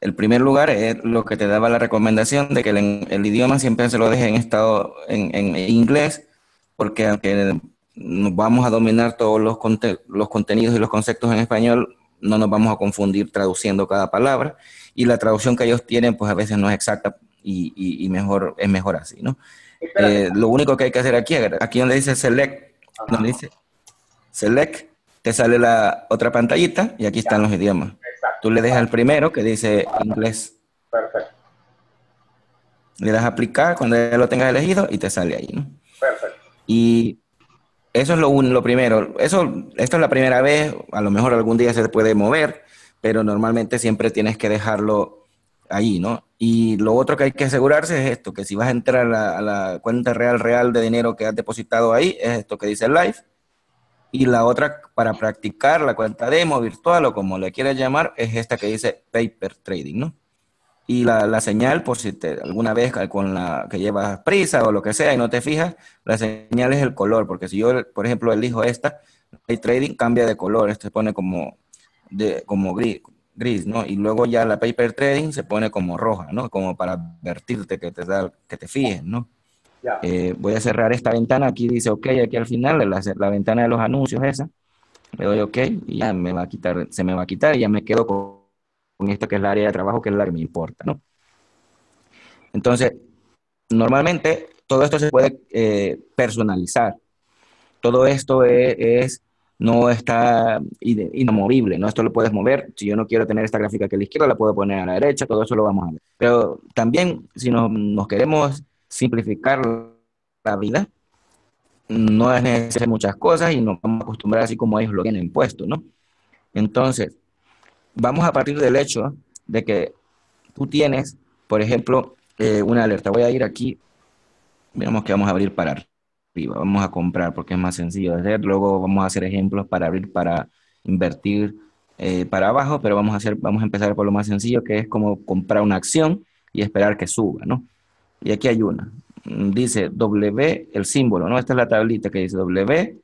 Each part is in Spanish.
el primer lugar es lo que te daba la recomendación de que el, idioma siempre se lo deje en estado en, inglés, porque aunque nos vamos a dominar todos los, los contenidos y los conceptos en español, no nos vamos a confundir traduciendo cada palabra y la traducción que ellos tienen pues a veces no es exacta y, mejor es mejor así, ¿no? Eh, lo único que hay que hacer aquí, aquí donde dice select, donde dice select, te sale la otra pantallita y aquí están los idiomas. Tú le dejas el primero que dice inglés. Perfecto. Le das a aplicar cuando ya lo tengas elegido y te sale ahí, ¿no? Perfecto. Y eso es lo, lo primero. Eso, es la primera vez, a lo mejor algún día se puede mover, pero normalmente siempre tienes que dejarlo ahí, ¿no? Y lo otro que hay que asegurarse es esto, que si vas a entrar a la, cuenta real real de dinero que has depositado ahí, es esto que dice live, y la otra para practicar la cuenta demo virtual o como le quieras llamar es esta que dice paper trading, ¿no? Y la, la señal, por si alguna vez con la que llevas prisa o lo que sea y no te fijas, la señal es el color, porque si yo, por ejemplo, elijo esta, el trading cambia de color, este se pone como, de, como gris, gris, ¿no? Y luego ya la paper trading se pone como roja, ¿no? Como para advertirte que te, da, que te fijes, ¿no? Eh, voy a cerrar esta ventana. Aquí dice OK, aquí al final, la, ventana de los anuncios, esa. Le doy OK y ya me va a quitar, se me va a quitar y ya me quedo con, con esto que es el área de trabajo, que es la que me importa, ¿no? Entonces, normalmente todo esto se puede eh, personalizar. Todo esto e, es, no está inamovible, ¿no? Esto lo puedes mover. Si yo no quiero tener esta gráfica que a la izquierda, la puedo poner a la derecha, todo eso lo vamos a ver. Pero también, si nos, nos queremos simplificar la vida. No es necesario muchas cosas y nos vamos a acostumbrar así como ellos lo tienen puesto, ¿no? Entonces, vamos a partir del hecho de que tú tienes, por ejemplo, eh, una alerta. Voy a ir aquí, veamos que vamos a abrir para arriba. Vamos a comprar porque es más sencillo de hacer. Luego vamos a hacer ejemplos para abrir, para invertir, eh, para abajo, pero vamos a, hacer, vamos a empezar por lo más sencillo, que es como comprar una acción y esperar que suba, ¿no? y aquí hay una. Mm, dice W, el símbolo, ¿no? Esta es la tablita que dice W,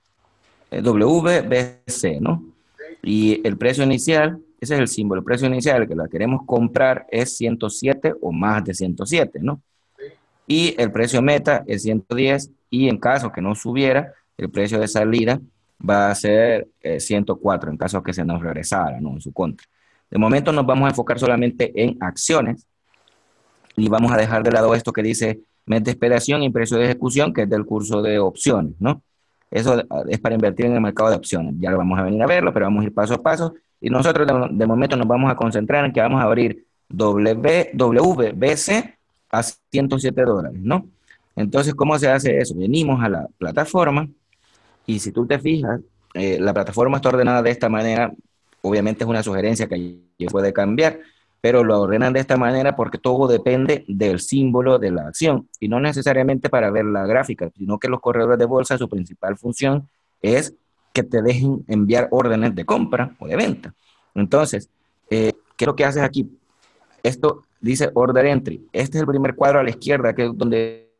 eh, WBC, ¿no? Y el precio inicial, ese es el símbolo, el precio inicial que la queremos comprar es 107 o más de 107, ¿no? Y el precio meta es 110 y en caso que no subiera, el precio de salida va a ser 104 eh, en caso que se nos regresara, ¿no? En su contra. De momento nos vamos a enfocar solamente en acciones y vamos a dejar de lado esto que dice mes de esperación y precio de ejecución, que es del curso de opciones, ¿no? Eso ah, es para invertir en el mercado de opciones. Ya lo vamos a venir a verlo, pero vamos a ir paso a paso. Y nosotros de, momento nos vamos a concentrar en que vamos a abrir w, WBC a 107 dólares, ¿no? Entonces, ¿cómo se hace eso? Venimos a la plataforma y si tú te fijas, eh, la plataforma está ordenada de esta manera. Obviamente es una sugerencia que puede cambiar, pero lo ordenan de esta manera porque todo depende del símbolo de la acción y no necesariamente para ver la gráfica, sino que los corredores de bolsa su principal función es que te dejen enviar órdenes de compra o de venta. Entonces, eh, ¿qué es lo que haces aquí? Esto dice order entry. Este es el primer cuadro a la izquierda, que es donde,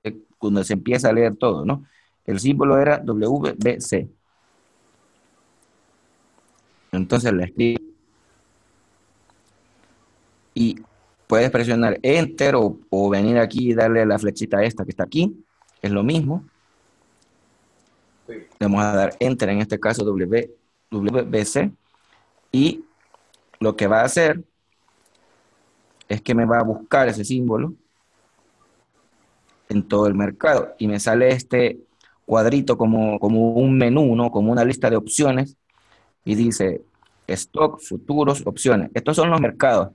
se empieza a leer todo, ¿no? El símbolo era WBC. Entonces la escribo y puedes presionar Enter o, venir aquí y darle la flechita esta que está aquí. Es lo mismo. Le vamos a dar Enter, en este caso w, WBC. Y lo que va a hacer es que me va a buscar ese símbolo en todo el mercado. Y me sale este cuadrito como, como un menú, ¿no? Como una lista de opciones. Y dice stock, futuros, opciones. Estos son los mercados.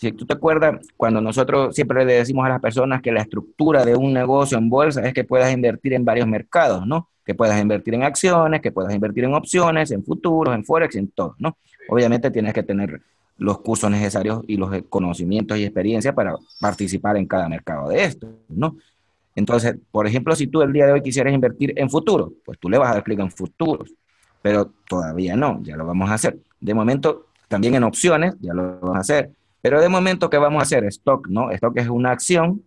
Si tú te acuerdas, cuando nosotros siempre le decimos a las personas que la estructura de un negocio en bolsa es que puedas invertir en varios mercados, ¿no? Que puedas invertir en acciones, que puedas invertir en opciones, en futuros, en forex, en todo, ¿no? Obviamente tienes que tener los cursos necesarios y los conocimientos y experiencias para participar en cada mercado de esto, ¿no? Entonces, por ejemplo, si tú el día de hoy quisieras invertir en futuro, pues tú le vas a dar clic en futuros, pero todavía no, ya lo vamos a hacer. De momento, también en opciones, ya lo vamos a hacer. Pero de momento, ¿qué vamos a hacer? Stock, ¿no? Stock es una acción,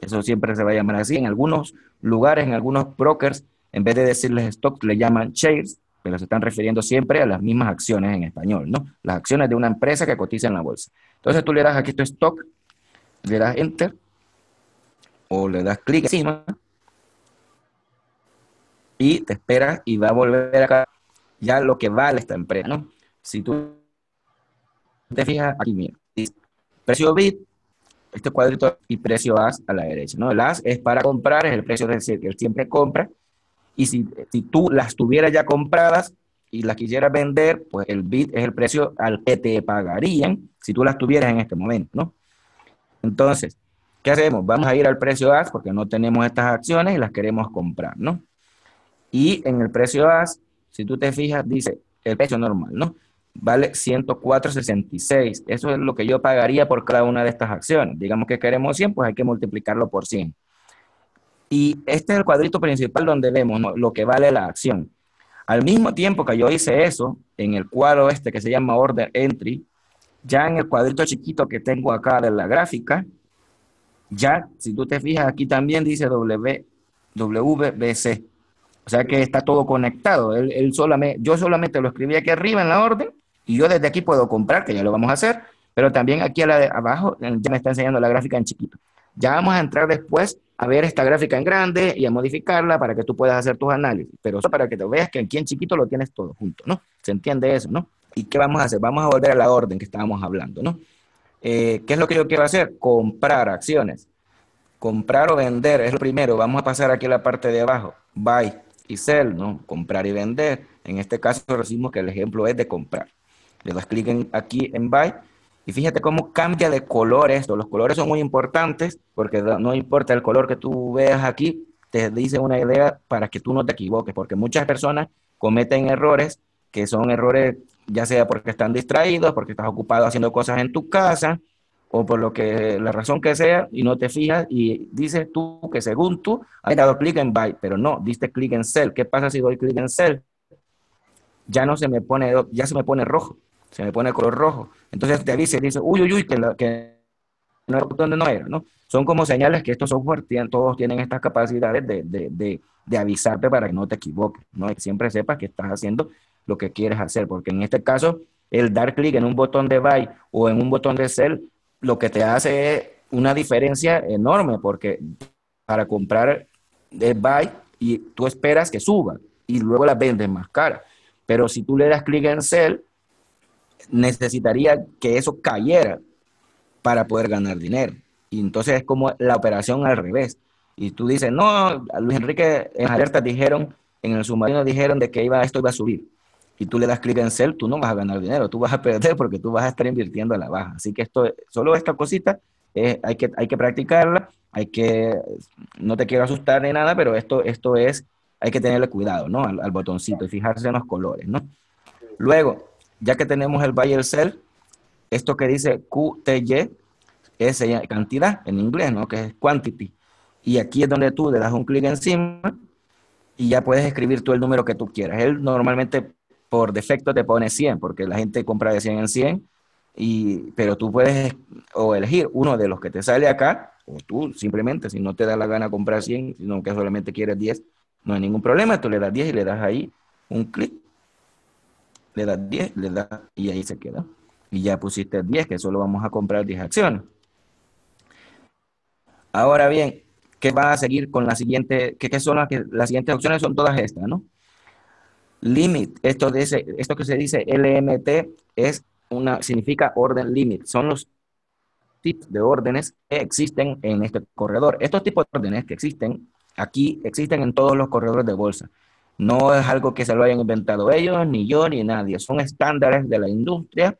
eso siempre se va a llamar así. En algunos lugares, en algunos brokers, en vez de decirles stock, le llaman shares, pero se están refiriendo siempre a las mismas acciones en español, ¿no? Las acciones de una empresa que cotiza en la bolsa. Entonces tú le das aquí tu stock, le das enter, o le das clic encima, y te espera y va a volver acá ya lo que vale esta empresa, ¿no? Si tú te fijas aquí, mira, precio BIT, este cuadrito y precio as a la derecha, ¿no? El as es para comprar, es el precio decir, que siempre compra. Y si, tú las tuvieras ya compradas y las quisieras vender, pues el BIT es el precio al que te pagarían si tú las tuvieras en este momento, ¿no? Entonces, ¿qué hacemos? Vamos a ir al precio as porque no tenemos estas acciones y las queremos comprar, ¿no? Y en el precio as, si tú te fijas, dice el precio normal, ¿no? vale 104.66. Eso es lo que yo pagaría por cada una de estas acciones. Digamos que queremos 100, pues hay que multiplicarlo por 100. Y este es el cuadrito principal donde vemos lo que vale la acción. Al mismo tiempo que yo hice eso, en el cuadro este que se llama Order Entry, ya en el cuadrito chiquito que tengo acá de la gráfica, ya, si tú te fijas, aquí también dice w, WBC. O sea que está todo conectado. Él, solamente, yo solamente lo escribí aquí arriba en la orden y yo desde aquí puedo comprar, que ya lo vamos a hacer, pero también aquí a la de abajo eh, ya me está enseñando la gráfica en chiquito. Ya vamos a entrar después a ver esta gráfica en grande y a modificarla para que tú puedas hacer tus análisis, pero eso para que te veas que aquí en chiquito lo tienes todo junto, ¿no? ¿Se entiende eso, no? ¿Y qué vamos a hacer? Vamos a volver a la orden que estábamos hablando, ¿no? Eh, ¿Qué es lo que yo quiero hacer? Comprar acciones. Comprar o vender es lo primero. Vamos a pasar aquí a la parte de abajo. Buy y sell, ¿no? Comprar y vender. En este caso decimos que el ejemplo es de comprar. Le das clic aquí en Buy y fíjate cómo cambia de color esto. Los colores son muy importantes porque no importa el color que tú veas aquí, te dice una idea para que tú no te equivoques, porque muchas personas cometen errores que son errores ya sea porque están distraídos, porque estás ocupado haciendo cosas en tu casa o por lo que la razón que sea y no te fijas y dices tú que según tú has dado clic en buy, pero no, diste clic en sell. ¿Qué pasa si doy clic en sell? Ya no se me pone ya se me pone rojo se me pone color rojo. Entonces te avisa y dice, uy, uy, uy, que, la, que botón donde no era, ¿no? Son como señales que estos software tienen, todos tienen estas capacidades de, avisarte para que no te equivoques, ¿no? Que siempre sepas que estás haciendo lo que quieres hacer, porque en este caso, el dar clic en un botón de buy o en un botón de sell, lo que te hace es una diferencia enorme, porque para comprar de buy y tú esperas que suba y luego la vendes más cara. Pero si tú le das clic en sell, necesitaría que eso cayera para poder ganar dinero. Y entonces es como la operación al revés. Y tú dices, no, Luis Enrique en alerta dijeron, en el submarino dijeron de que iba, esto iba a subir. Y tú le das clic en sell, tú no vas a ganar dinero, tú vas a perder porque tú vas a estar invirtiendo a la baja. Así que esto, solo esta cosita, eh, hay, que, hay que practicarla, hay que, no te quiero asustar ni nada, pero esto, esto es, hay que tenerle cuidado, ¿no? Al, al botoncito y fijarse en los colores, ¿no? Luego, ya que tenemos el buy sell, esto que dice QTY es cantidad en inglés, ¿no? Que es quantity. Y aquí es donde tú le das un clic encima y ya puedes escribir tú el número que tú quieras. Él normalmente por defecto te pone 100, porque la gente compra de 100 en 100, y, pero tú puedes elegir uno de los que te sale acá, o tú simplemente, si no te da la gana comprar 100, sino que solamente quieres 10, no hay ningún problema, tú le das 10 y le das ahí un clic le das 10, le da y ahí se queda. Y ya pusiste 10, que solo vamos a comprar 10 acciones. Ahora bien, ¿qué va a seguir con la siguiente? ¿Qué, son las, que, las siguientes opciones? Son todas estas, ¿no? Limit, esto, dice, esto que se dice LMT es una, significa orden limit. Son los tipos de órdenes que existen en este corredor. Estos tipos de órdenes que existen aquí existen en todos los corredores de bolsa. No es algo que se lo hayan inventado ellos, ni yo, ni nadie. Son estándares de la industria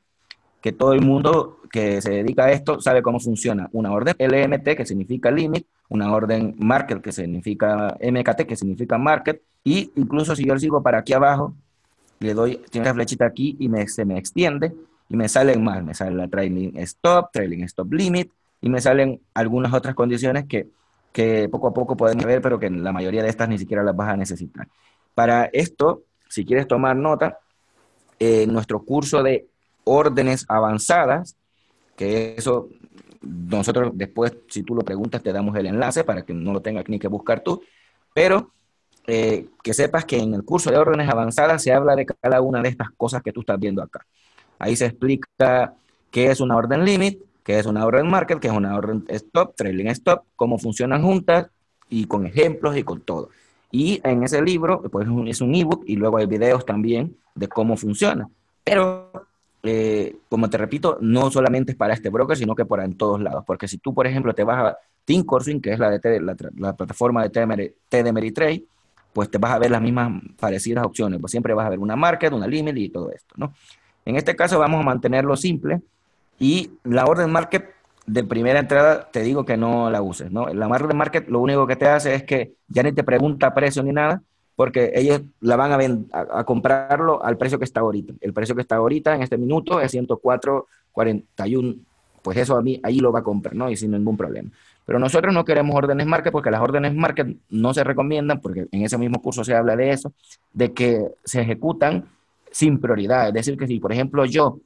que todo el mundo que se dedica a esto sabe cómo funciona. Una orden LMT, que significa limit, una orden market, que significa MKT, que significa market, y incluso si yo le sigo para aquí abajo, le doy, tiene una flechita aquí y se me extiende y me salen más, me sale la trailing stop, trailing stop limit, y me salen algunas otras condiciones que, poco a poco pueden ver, pero que en la mayoría de estas ni siquiera las vas a necesitar. Para esto, si quieres tomar nota, en eh, nuestro curso de órdenes avanzadas, que eso nosotros después, si tú lo preguntas, te damos el enlace para que no lo tengas ni que buscar tú, pero eh, que sepas que en el curso de órdenes avanzadas se habla de cada una de estas cosas que tú estás viendo acá. Ahí se explica qué es una orden limit, qué es una orden market, qué es una orden stop, trailing stop, cómo funcionan juntas y con ejemplos y con todo. Y en ese libro, pues es un ebook y luego hay videos también de cómo funciona. Pero, eh, como te repito, no solamente es para este broker, sino que para en todos lados. Porque si tú, por ejemplo, te vas a Tinkorswim, que es la, de la, plataforma de TD Ameritrade, pues te vas a ver las mismas parecidas opciones. Pues siempre vas a ver una market, una limit y todo esto, ¿no? En este caso vamos a mantenerlo simple y la orden market de primera entrada te digo que no la uses, ¿no? La de Market lo único que te hace es que ya ni te pregunta precio ni nada, porque ellos la van a, a, comprarlo al precio que está ahorita. El precio que está ahorita en este minuto es 104.41, pues eso a mí, ahí lo va a comprar, ¿no? Y sin ningún problema. Pero nosotros no queremos órdenes market porque las órdenes market no se recomiendan, porque en ese mismo curso se habla de eso, de que se ejecutan sin prioridad. Es decir, que si, por ejemplo, yo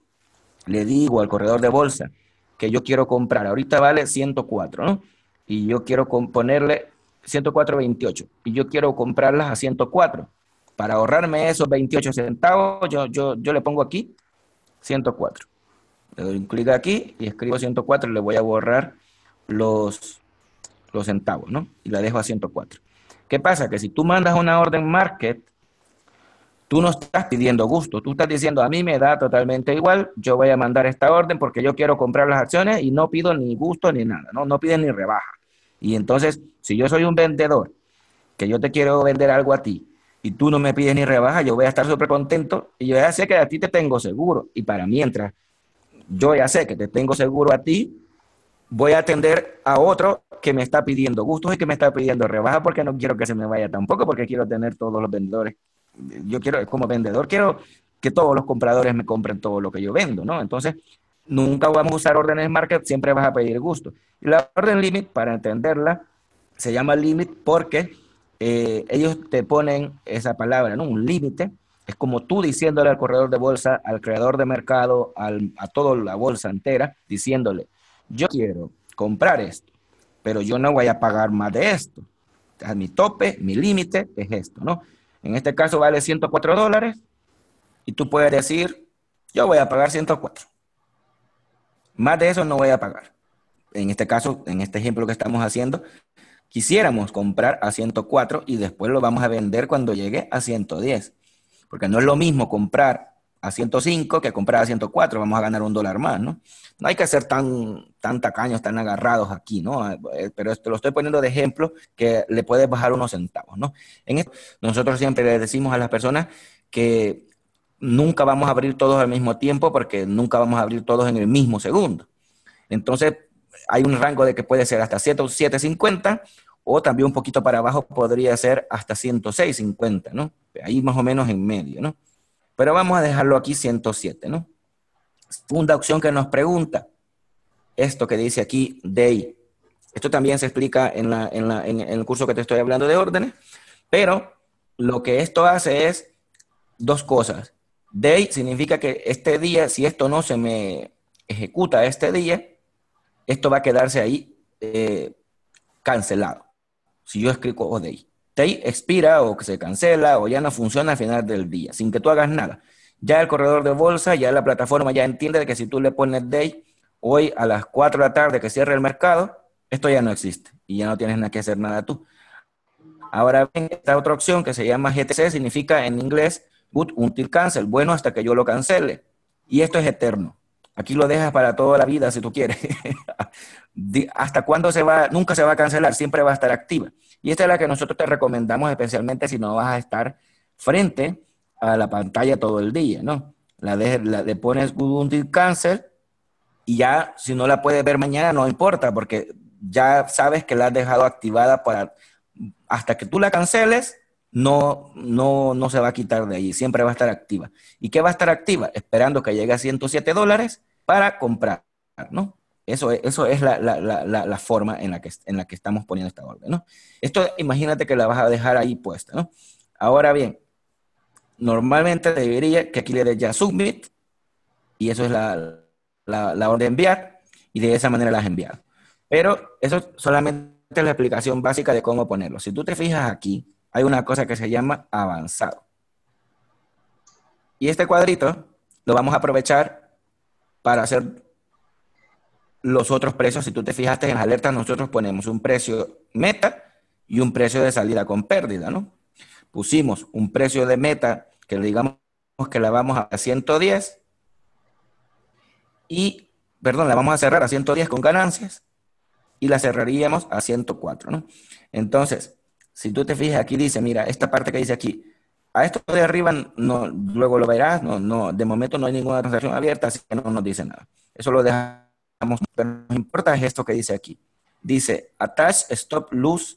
le digo al corredor de bolsa, que yo quiero comprar. Ahorita vale 104, ¿no? Y yo quiero ponerle 104.28 y yo quiero comprarlas a 104. Para ahorrarme esos 28 centavos, yo, yo, yo le pongo aquí 104. Le doy un clic aquí y escribo 104 le voy a borrar los, los centavos, ¿no? Y la dejo a 104. ¿Qué pasa? Que si tú mandas una orden market Tú no estás pidiendo gusto, tú estás diciendo, a mí me da totalmente igual, yo voy a mandar esta orden porque yo quiero comprar las acciones y no pido ni gusto ni nada, no, no piden ni rebaja. Y entonces, si yo soy un vendedor, que yo te quiero vender algo a ti y tú no me pides ni rebaja, yo voy a estar súper contento y yo ya sé que a ti te tengo seguro. Y para mientras yo ya sé que te tengo seguro a ti, voy a atender a otro que me está pidiendo gustos y que me está pidiendo rebaja porque no quiero que se me vaya tampoco, porque quiero tener todos los vendedores yo quiero, como vendedor, quiero que todos los compradores me compren todo lo que yo vendo, ¿no? Entonces, nunca vamos a usar órdenes market, siempre vas a pedir gusto. Y la orden limit, para entenderla, se llama limit porque eh, ellos te ponen esa palabra, ¿no? Un límite. Es como tú diciéndole al corredor de bolsa, al creador de mercado, a toda la bolsa entera, diciéndole, yo quiero comprar esto, pero yo no voy a pagar más de esto. Mi tope, mi límite es esto, ¿no? En este caso vale 104 dólares y tú puedes decir, yo voy a pagar 104. Más de eso no voy a pagar. En este caso, en este ejemplo que estamos haciendo, quisiéramos comprar a 104 y después lo vamos a vender cuando llegue a 110. Porque no es lo mismo comprar a 105 que comprar a 104, vamos a ganar un dólar más, ¿no? No hay que ser tan, tacaños, tan agarrados aquí, ¿no? Ah, eh, pero esto lo estoy poniendo de ejemplo que le puedes bajar unos centavos, ¿no? En nosotros siempre le decimos a las personas que nunca vamos a abrir todos al mismo tiempo porque nunca vamos a abrir todos en el mismo segundo. Entonces, hay un rango de que puede ser hasta 7, 750 o también un poquito para abajo podría ser hasta 106.50, ¿no? Ahí más o menos en medio, ¿no? Pero vamos a dejarlo aquí 107, ¿no? Segunda opción que nos pregunta, esto que dice aquí, day. Esto también se explica en, el curso que te estoy hablando de órdenes, pero lo que esto hace es dos cosas. Day significa que este día, si esto no se me ejecuta este día, esto va a quedarse ahí eh, cancelado. Si yo escribo o Day expira o que se cancela o ya no funciona al final del día, sin que tú hagas nada. Ya el corredor de bolsa, ya la plataforma ya entiende que si tú le pones day hoy a las 4 de la tarde que cierre el mercado, esto ya no existe y ya no tienes nada que hacer nada tú. Ahora ven esta otra opción que se llama GTC significa en inglés good until cancel, bueno hasta que yo lo cancele. Y esto es eterno. Aquí lo dejas para toda la vida si tú quieres. ¿Hasta cuándo se va? Nunca se va a cancelar, siempre va a estar activa. Y esta es la que nosotros te recomendamos especialmente si no vas a estar frente a la pantalla todo el día, ¿no? La de, la de pones Google Cancel y ya si no la puedes ver mañana no importa porque ya sabes que la has dejado activada para hasta que tú la canceles no, no, no se va a quitar de ahí, siempre va a estar activa. ¿Y qué va a estar activa? Esperando que llegue a 107 dólares para comprar, ¿no? Eso es, la, forma en la, que, en la que estamos poniendo esta orden, ¿no? Esto imagínate que la vas a dejar ahí puesta, Ahora bien, normalmente debería que aquí le des ya submit y eso es la, orden de enviar y de esa manera la has enviado. Pero eso solamente es la explicación básica de cómo ponerlo. Si tú te fijas aquí, hay una cosa que se llama avanzado. Y este cuadrito lo vamos a aprovechar para hacer los otros precios. Si tú te fijaste en las alertas, nosotros ponemos un precio meta y un precio de salida con pérdida, ¿no? Pusimos un precio de meta que digamos que la vamos a 110 y, perdón, la vamos a cerrar a 110 con ganancias y la cerraríamos a 104, ¿no? Entonces, si tú te fijas aquí dice, mira, esta parte que dice aquí, a esto de arriba no, luego lo verás, no, no, de momento no hay ninguna transacción abierta, así que no nos dice nada. Eso lo dejamos lo que nos importa es esto que dice aquí. Dice attach, stop, lose,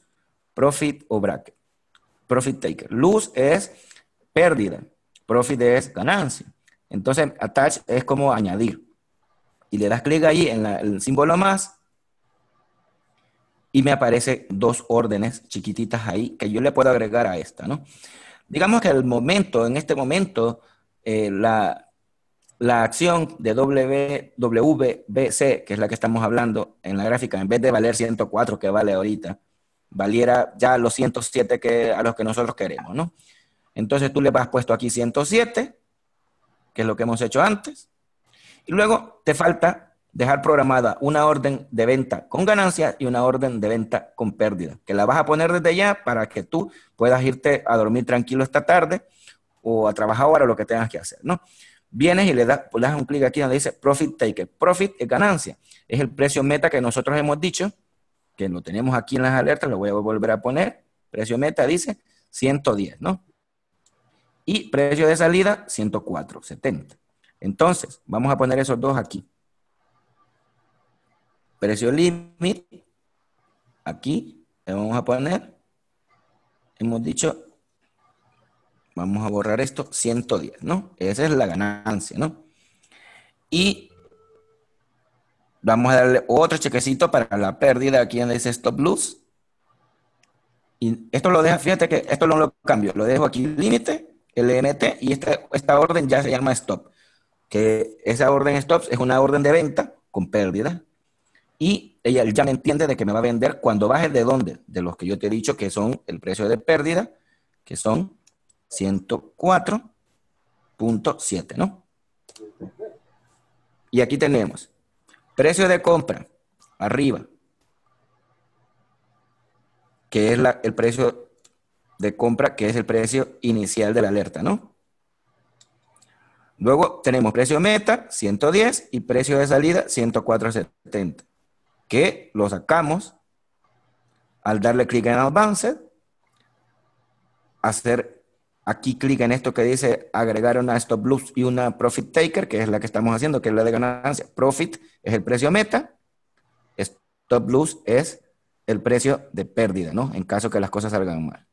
profit o bracket. Profit taker. Lose es pérdida. Profit es ganancia. Entonces, attach es como añadir. Y le das clic ahí en, el símbolo más y me aparece dos órdenes chiquititas ahí que yo le puedo agregar a esta, ¿no? Digamos que el momento, en este momento, eh, la, la acción de WWBC WBC, que es la que estamos hablando en la gráfica, en vez de valer 104 que vale ahorita, valiera ya los 107 que, a los que nosotros queremos, ¿no? Entonces tú le vas puesto aquí 107, que es lo que hemos hecho antes, y luego te falta dejar programada una orden de venta con ganancia y una orden de venta con pérdida, que la vas a poner desde ya para que tú puedas irte a dormir tranquilo esta tarde o a trabajar ahora lo que tengas que hacer, ¿no? Vienes y le das, un clic aquí donde dice Profit Taker. Profit es ganancia. Es el precio meta que nosotros hemos dicho, que lo tenemos aquí en las alertas, lo voy a volver a poner. Precio meta dice 110, ¿no? Y precio de salida 104, 70 Entonces, vamos a poner esos dos aquí. Precio límite, aquí le vamos a poner, hemos dicho Vamos a borrar esto, 110, ¿no? Esa es la ganancia, ¿no? Y vamos a darle otro chequecito para la pérdida aquí en ese stop loss. Y esto lo deja, fíjate que esto no lo cambio, lo dejo aquí límite, LMT, y esta, esta orden ya se llama stop. Que esa orden stop es una orden de venta con pérdida. Y ella ya me entiende de que me va a vender cuando baje de dónde, de los que yo te he dicho que son el precio de pérdida, que son 104.7, ¿no? Y aquí tenemos precio de compra arriba, que es el precio de compra, que es el precio inicial de la alerta, ¿no? Luego tenemos precio meta, 110, y precio de salida, 104.70, que lo sacamos al darle clic en Advanced, hacer Aquí clic en esto que dice agregar una stop loss y una profit taker, que es la que estamos haciendo, que es la de ganancia. Profit es el precio meta, stop loss es el precio de pérdida, ¿no? En caso que las cosas salgan mal.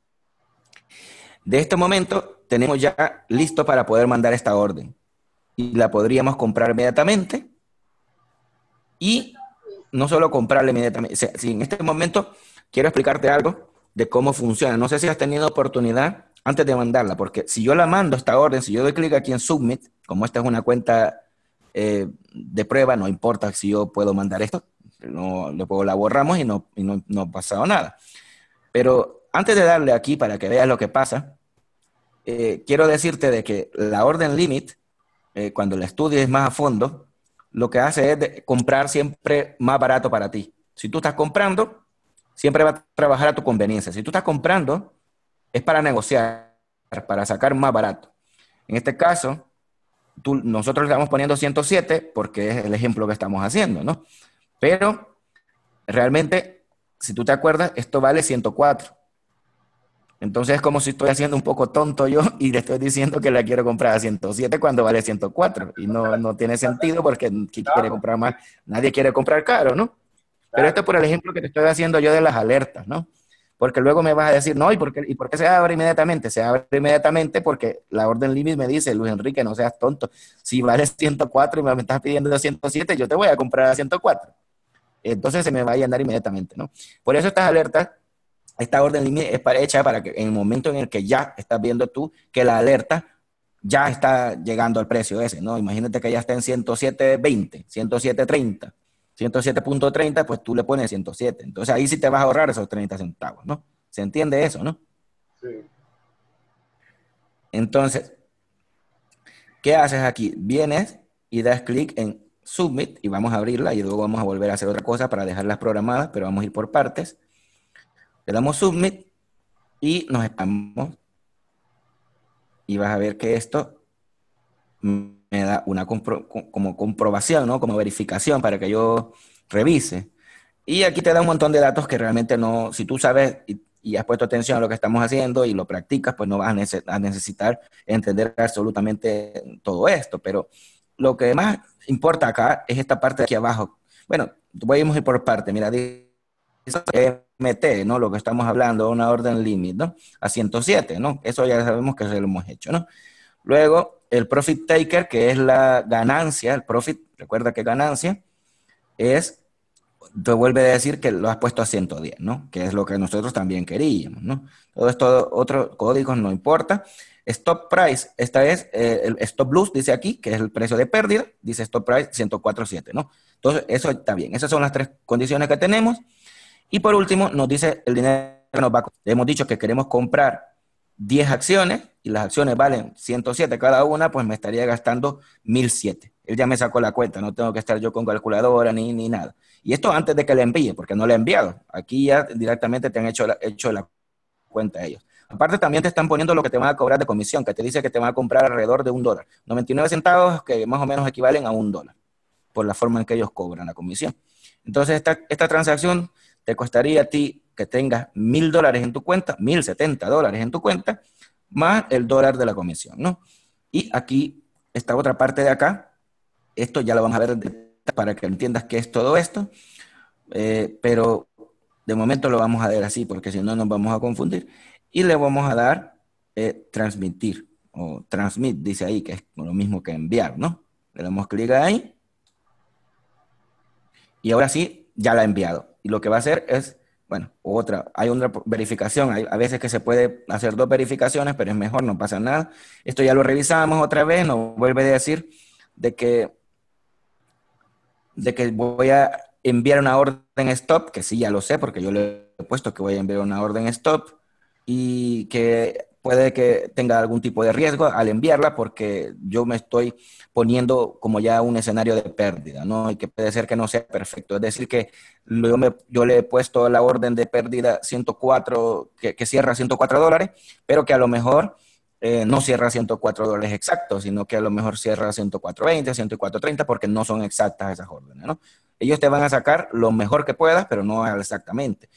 De este momento tenemos ya listo para poder mandar esta orden y la podríamos comprar inmediatamente y no solo comprarla inmediatamente. si en este momento quiero explicarte algo de cómo funciona. No sé si has tenido oportunidad antes de mandarla, porque si yo la mando esta orden, si yo doy clic aquí en Submit, como esta es una cuenta eh, de prueba, no importa si yo puedo mandar esto, no, luego la borramos y no, ha pasado nada. Pero antes de darle aquí para que veas lo que pasa, eh, quiero decirte de que la orden limit, eh, cuando la estudies más a fondo, lo que hace es comprar siempre más barato para ti. Si tú estás comprando, siempre va a trabajar a tu conveniencia. Si tú estás comprando, es para negociar, para sacar más barato. En este caso, tú, nosotros le estamos poniendo 107 porque es el ejemplo que estamos haciendo, ¿no? Pero realmente, si tú te acuerdas, esto vale 104. Entonces es como si estoy haciendo un poco tonto yo y le estoy diciendo que la quiero comprar a 107 cuando vale 104. Y no, no tiene sentido porque quiere comprar más? Nadie quiere comprar caro, ¿no? Pero esto por el ejemplo que te estoy haciendo yo de las alertas, ¿no? porque luego me vas a decir, no, ¿y por qué, ¿y por qué se abre inmediatamente? Se abre inmediatamente porque la orden límite me dice, Luis Enrique, no seas tonto, si vale 104 y me estás pidiendo 107, yo te voy a comprar a 104. Entonces se me va a llenar inmediatamente, ¿no? Por eso estas alertas, esta orden límite es para, hecha para que en el momento en el que ya estás viendo tú que la alerta ya está llegando al precio ese, ¿no? Imagínate que ya está en 107.20, 107.30, 107.30, pues tú le pones 107. Entonces ahí sí te vas a ahorrar esos 30 centavos, ¿no? ¿Se entiende eso, no? Sí. Entonces, ¿qué haces aquí? Vienes y das clic en Submit y vamos a abrirla y luego vamos a volver a hacer otra cosa para dejarlas programadas, pero vamos a ir por partes. Le damos Submit y nos estamos. Y vas a ver que esto me da una como comprobación, ¿no? Como verificación para que yo revise. Y aquí te da un montón de datos que realmente no, si tú sabes y, has puesto atención a lo que estamos haciendo y lo practicas, pues no vas a, necesitar entender absolutamente todo esto. Pero lo que más importa acá es esta parte de aquí abajo. Bueno, voy a ir por parte. Mira, dice MT, ¿no? Lo que estamos hablando, una orden límite, ¿no? A 107, ¿no? Eso ya sabemos que se lo hemos hecho, ¿no? Luego, el profit taker, que es la ganancia, el profit, recuerda que ganancia, es, te vuelve a decir que lo has puesto a 110, ¿no? Que es lo que nosotros también queríamos, ¿no? Todo esto, otros códigos no importa. Stop price, esta es, eh, el stop loss dice aquí, que es el precio de pérdida, dice stop price 104.7, ¿no? Entonces, eso está bien. Esas son las tres condiciones que tenemos. Y por último, nos dice el dinero que nos va a... Hemos dicho que queremos comprar 10 acciones y las acciones valen 107 cada una, pues me estaría gastando 1007. Él ya me sacó la cuenta, no tengo que estar yo con calculadora ni, ni nada. Y esto antes de que le envíe, porque no le he enviado. Aquí ya directamente te han hecho la, hecho la cuenta ellos. Aparte también te están poniendo lo que te van a cobrar de comisión, que te dice que te van a comprar alrededor de un dólar. 99 centavos que más o menos equivalen a un dólar, por la forma en que ellos cobran la comisión. Entonces esta transacción te costaría a ti que tengas mil dólares en tu cuenta, mil setenta dólares en tu cuenta, más el dólar de la comisión, ¿no? Y aquí, esta otra parte de acá, esto ya lo vamos a ver para que entiendas qué es todo esto, eh, pero de momento lo vamos a ver así, porque si no nos vamos a confundir. Y le vamos a dar eh, transmitir, o transmit, dice ahí, que es lo mismo que enviar, ¿no? Le damos clic ahí. Y ahora sí, ya la ha enviado. Y lo que va a hacer es bueno, otra, hay una verificación, a veces que se puede hacer dos verificaciones, pero es mejor, no pasa nada. Esto ya lo revisamos otra vez, nos vuelve a decir de que, de que voy a enviar una orden stop, que sí, ya lo sé, porque yo le he puesto que voy a enviar una orden stop, y que puede que tenga algún tipo de riesgo al enviarla porque yo me estoy poniendo como ya un escenario de pérdida, ¿no? Y que puede ser que no sea perfecto. Es decir, que yo, me, yo le he puesto la orden de pérdida 104, que, cierra 104 dólares, pero que a lo mejor eh, no cierra 104 dólares exactos, sino que a lo mejor cierra 104.20, 104.30, porque no son exactas esas órdenes, ¿no? Ellos te van a sacar lo mejor que puedas, pero no exactamente.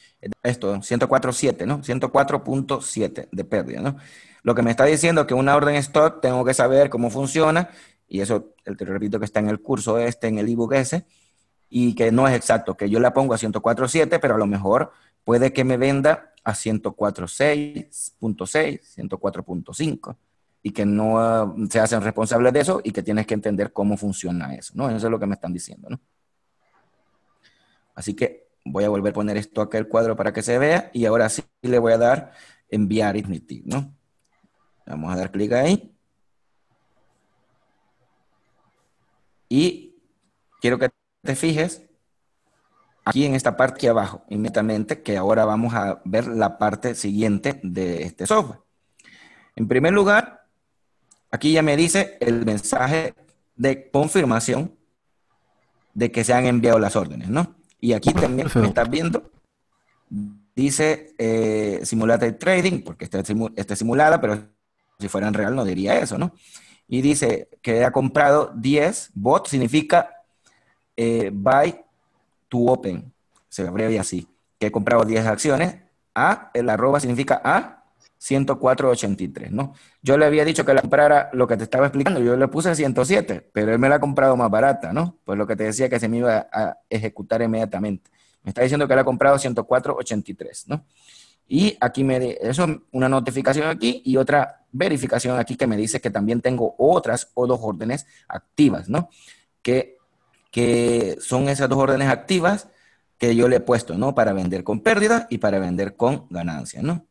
Esto, 104.7, ¿no? 104.7 de pérdida, ¿no? Lo que me está diciendo que una orden stop tengo que saber cómo funciona, y eso te repito que está en el curso este, en el ebook ese, y que no es exacto, que yo la pongo a 104.7, pero a lo mejor puede que me venda a 104.6, 104.5 y que no eh, se hacen responsables de eso y que tienes que entender cómo funciona eso, ¿no? Eso es lo que me están diciendo, ¿no? Así que voy a volver a poner esto acá el cuadro para que se vea y ahora sí le voy a dar enviar Ignity, ¿no? Vamos a dar clic ahí. Y quiero que te fijes aquí en esta parte aquí abajo, inmediatamente, que ahora vamos a ver la parte siguiente de este software. En primer lugar, aquí ya me dice el mensaje de confirmación de que se han enviado las órdenes, ¿no? Y aquí también me estás viendo, dice eh, simulated trading, porque está, simulada, pero si fuera en real no diría eso, ¿no? Y dice que ha comprado 10, bot significa eh, buy to open, se abre así, que he comprado 10 acciones, a, el arroba significa a, 104.83, ¿no? Yo le había dicho que la comprara lo que te estaba explicando, yo le puse 107, pero él me la ha comprado más barata, ¿no? Pues lo que te decía que se me iba a ejecutar inmediatamente. Me está diciendo que la ha comprado 104.83, ¿no? Y aquí me de, eso una notificación aquí y otra verificación aquí que me dice que también tengo otras o dos órdenes activas, ¿no? Que, que son esas dos órdenes activas que yo le he puesto, ¿no? Para vender con pérdida y para vender con ganancia, ¿no?